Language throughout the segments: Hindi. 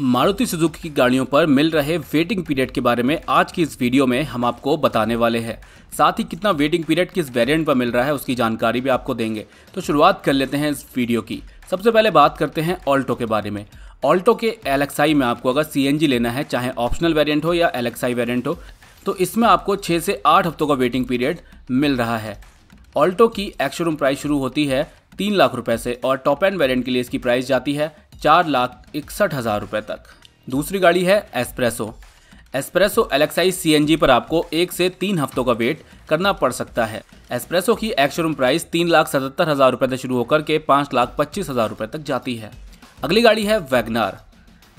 मारुति सुजुकी की गाड़ियों पर मिल रहे वेटिंग पीरियड के बारे में आज की इस वीडियो में हम आपको बताने वाले हैं साथ ही कितना वेटिंग पीरियड किस वेरिएंट पर मिल रहा है उसकी जानकारी भी आपको देंगे तो शुरुआत कर लेते हैं इस वीडियो की सबसे पहले बात करते हैं ऑल्टो के बारे में ऑल्टो के एल में आपको अगर सी लेना है चाहे ऑप्शनल वेरियंट हो या एल वेरियंट हो तो इसमें आपको छः से आठ हफ्तों का वेटिंग पीरियड मिल रहा है ऑल्टो की एक्शोरूम प्राइस शुरू होती है तीन लाख रुपए से और टॉप एंड वेरिएंट के लिए इसकी प्राइस जाती है चार लाख इकसठ हज़ार रुपये तक दूसरी गाड़ी है एस्प्रेसो एस्प्रेसो एलेक्साई सी पर आपको एक से तीन हफ्तों का वेट करना पड़ सकता है एस्प्रेसो की एक्शोरूम प्राइस तीन लाख सतहत्तर हज़ार रुपये से शुरू होकर के पाँच लाख पच्चीस हज़ार रुपये तक जाती है अगली गाड़ी है वैगनार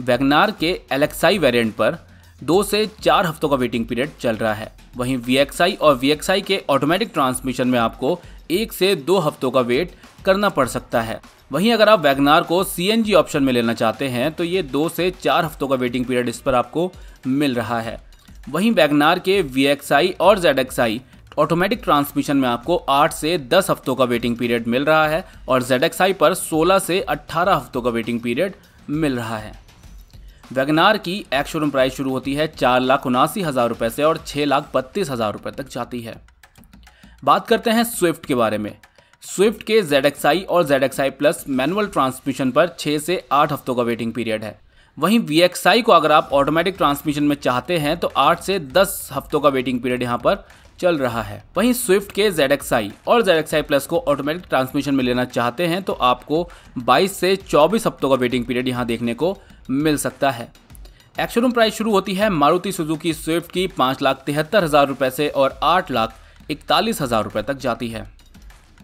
वैगनार के एलेक्साई वेरियंट पर दो से चार हफ्तों का वेटिंग पीरियड चल रहा है वहीं वी और वी के ऑटोमेटिक ट्रांसमिशन में आपको एक से दो हफ्तों का वेट करना पड़ सकता है वहीं अगर आप वैगनार को सी ऑप्शन में लेना चाहते हैं तो ये दो से चार हफ्तों का वेटिंग पीरियड इस पर आपको मिल रहा है वहीं वैगनार के वी और जेड ऑटोमेटिक ट्रांसमिशन में आपको 8 से 10 हफ्तों का वेटिंग पीरियड मिल रहा है और जेड पर 16 से 18 हफ्तों का वेटिंग पीरियड मिल रहा है वेगनार की एक्स शोरूम प्राइस शुरू होती है चार लाख उनासी हज़ार रुपये से और छः लाख बत्तीस हज़ार रुपये तक जाती है बात करते हैं स्विफ्ट के बारे में स्विफ्ट के जेड और जेड प्लस मैनुअल ट्रांसमिशन पर छः से आठ हफ्तों का वेटिंग पीरियड है वहीं वी को अगर आप ऑटोमेटिक ट्रांसमिशन में चाहते हैं तो आठ से दस हफ्तों का वेटिंग पीरियड यहाँ पर चल रहा है वहीं स्विफ्ट के जेड और जेड प्लस को ऑटोमेटिक ट्रांसमिशन में लेना चाहते हैं तो आपको 22 से 24 हफ्तों का वेटिंग पीरियड यहाँ देखने को मिल सकता है एक्शोरूम प्राइस शुरू होती है मारुति सुजुकी स्विफ्ट की पाँच लाख तिहत्तर हज़ार रुपये से और आठ लाख इकतालीस हज़ार रुपये तक जाती है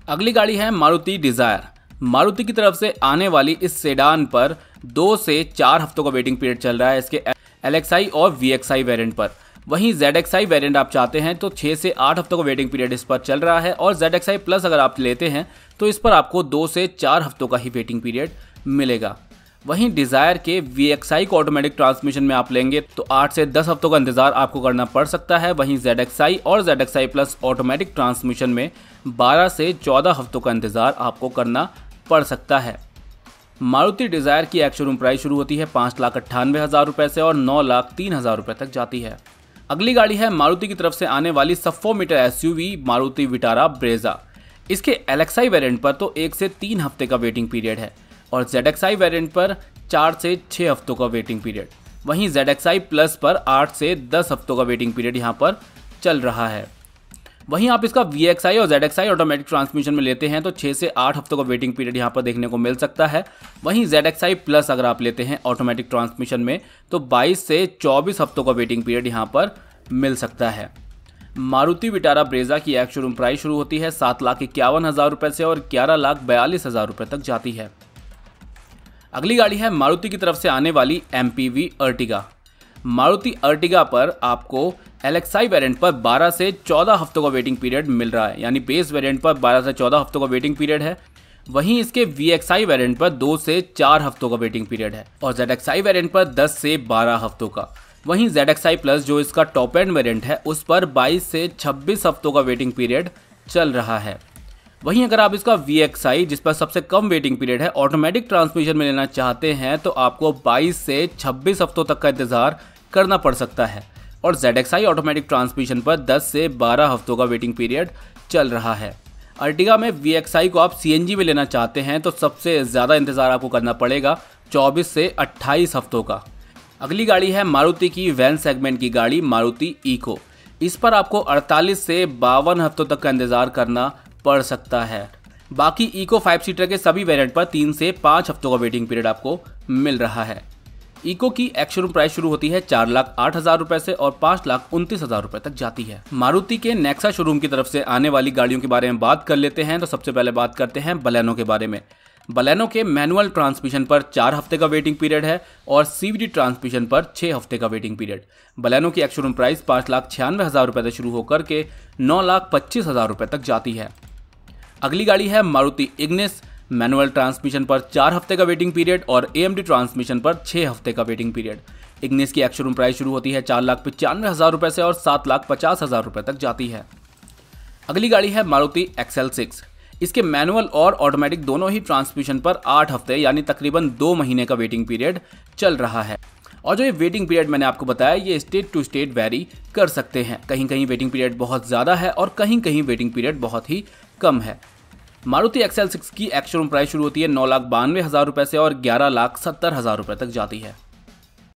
अगली गाड़ी है मारुति डिज़ायर मारुति की तरफ से आने वाली इस सेडान पर दो से चार हफ्तों का वेटिंग पीरियड चल रहा है इसके एल और वी एक्स पर वहीं जेड एक्स आप चाहते हैं तो छः से आठ हफ्तों का वेटिंग पीरियड इस पर चल रहा है और जेड प्लस अगर आप लेते हैं तो इस पर आपको दो से चार हफ्तों का ही वेटिंग पीरियड मिलेगा वहीं डिजायर के वी को ऑटोमेटिक ट्रांसमिशन में आप लेंगे तो आठ से दस हफ्तों का इंतजार आपको करना पड़ सकता है वहीं जेड और जेड प्लस ऑटोमेटिक ट्रांसमिशन में बारह से चौदह हफ्तों का इंतजार आपको करना पड़ सकता है मारुति डिजायर की एक्शोरूम प्राइस शुरू होती है पाँच लाख अट्ठानवे हज़ार रुपये से और नौ लाख तीन हज़ार रुपये तक जाती है अगली गाड़ी है मारुति की तरफ से आने वाली सफ़ो मीटर वी मारुति विटारा ब्रेजा इसके एलेक्साई वेरिएंट पर तो एक से तीन हफ्ते का वेटिंग पीरियड है और जेड एक्स आई वेरियंट पर चार से छः हफ्तों का वेटिंग पीरियड वहीं जेड एक्स आई प्लस पर आठ से दस हफ्तों का वेटिंग पीरियड यहाँ पर चल रहा है वहीं आप इसका वी एक्स आई और Z X I automatic transmission में लेते हैं तो छः से आठ हफ्तों का वेटिंग पीरियड यहाँ पर देखने को मिल सकता है वहीं जेड एक्स आई प्लस अगर आप लेते हैं ऑटोमेटिक ट्रांसमिशन में तो बाईस से चौबीस हफ्तों का वेटिंग पीरियड यहाँ पर मिल सकता है मारुति विटारा ब्रेजा की एक्स शोरूम प्राइस शुरू होती है सात लाख इक्यावन हज़ार रुपये से और ग्यारह लाख बयालीस हज़ार रुपये तक जाती है अगली गाड़ी है मारुति की तरफ से आने वाली M P Ertiga Maruti Ertiga पर आपको एलेक्साई वेरिएंट पर 12 से 14 हफ्तों का वेटिंग पीरियड मिल रहा है यानी बेस वेरिएंट पर 12 से 14 हफ्तों का वेटिंग पीरियड है वहीं इसके वी एक्सआई वेरियंट पर दो से चार हफ्तों का वेटिंग पीरियड है और जेड एक्सआई वेरियंट पर दस से बारह हफ्तों का वहीं जेड एक्सआई प्लस जो इसका टॉप एंड वेरियंट है उस पर बाईस से छब्बीस हफ्तों का वेटिंग पीरियड चल रहा है वहीं अगर आप इसका वी जिस पर सबसे कम वेटिंग पीरियड है ऑटोमेटिक ट्रांसमिशन में लेना चाहते हैं तो आपको बाईस से छब्बीस हफ्तों तक का इंतज़ार करना पड़ सकता है और जेड ऑटोमेटिक ट्रांसमिशन पर 10 से 12 हफ्तों का वेटिंग पीरियड चल रहा है अर्टिगा में वी को आप सी में लेना चाहते हैं तो सबसे ज़्यादा इंतज़ार आपको करना पड़ेगा 24 से 28 हफ्तों का अगली गाड़ी है मारुति की वैन सेगमेंट की गाड़ी मारुति ईको इस पर आपको 48 से बावन हफ्तों तक का इंतज़ार करना पड़ सकता है बाकी इको फाइव सीटर के सभी वेरिएंट पर तीन से पाँच हफ्तों का वेटिंग पीरियड आपको मिल रहा है इको की एक्शोरूम प्राइस शुरू होती है चार लाख आठ हजार रुपए से और पांच लाख उनतीस हजार रुपए तक जाती है मारुति के नेक्सा शोरूम की तरफ से आने वाली गाड़ियों के बारे में बात कर लेते हैं तो सबसे पहले बात करते हैं बलैनो के बारे में बलैनो के मैनुअल ट्रांसमिशन पर चार हफ्ते का वेटिंग पीरियड है और सीवीडी ट्रांसमिशन पर छह हफ्ते का वेटिंग पीरियड बलैनो की एक्शोरूम प्राइस पांच लाख छियानवे हज़ार रुपए से शुरू होकर के नौ लाख पच्चीस हज़ार रुपए तक जाती है अगली गाड़ी है मारुति इग्निस मैनुअल ट्रांसमिशन पर चार हफ्ते का वेटिंग पीरियड और ए ट्रांसमिशन पर छः हफ्ते का वेटिंग पीरियड इग्निस की एक्शोरूम प्राइस शुरू होती है चार लाख पचानवे हज़ार रुपये से और सात लाख पचास हज़ार रुपये तक जाती है अगली गाड़ी है मारुति एक्सेल सिक्स इसके मैनुअल और ऑटोमेटिक दोनों ही ट्रांसमिशन पर आठ हफ्ते यानी तकरीबन दो महीने का वेटिंग पीरियड चल रहा है और जो ये वेटिंग पीरियड मैंने आपको बताया ये स्टेट टू स्टेट वेरी कर सकते हैं कहीं कहीं वेटिंग पीरियड बहुत ज़्यादा है और कहीं कहीं वेटिंग पीरियड बहुत ही कम है मारुति एक्सएल सिक्स की एक्शोरूम प्राइस शुरू होती है नौ लाख बानवे हज़ार रुपये से और ग्यारह लाख सत्तर हज़ार रुपये तक जाती है